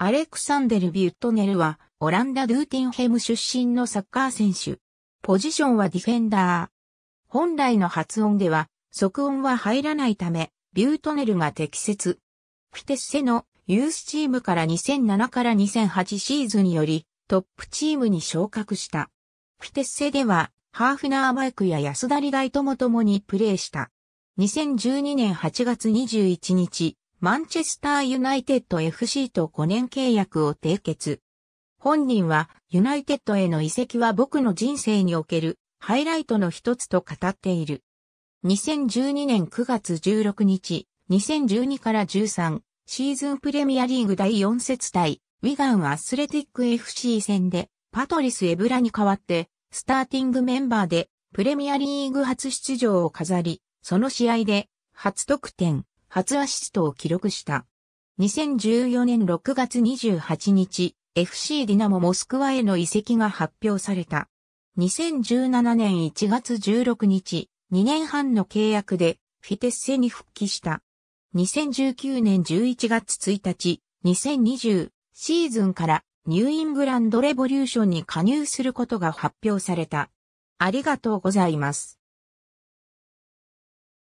アレクサンデル・ビュットネルは、オランダ・ドゥーティンヘム出身のサッカー選手。ポジションはディフェンダー。本来の発音では、即音は入らないため、ビュートネルが適切。フィテッセのユースチームから2007から2008シーズンにより、トップチームに昇格した。フィテッセでは、ハーフナーバイクや安田ガ大とも共にプレーした。2012年8月21日、マンチェスターユナイテッド FC と5年契約を締結。本人は、ユナイテッドへの移籍は僕の人生におけるハイライトの一つと語っている。2012年9月16日、2012から13シーズンプレミアリーグ第4節対ウィガンアスレティック FC 戦でパトリス・エブラに代わってスターティングメンバーでプレミアリーグ初出場を飾り、その試合で初得点、初アシストを記録した。2014年6月28日、FC ディナモモスクワへの移籍が発表された。2017年1月16日、2年半の契約でフィテッセに復帰した。2019年11月1日、2020シーズンからニューイングランドレボリューションに加入することが発表された。ありがとうございます。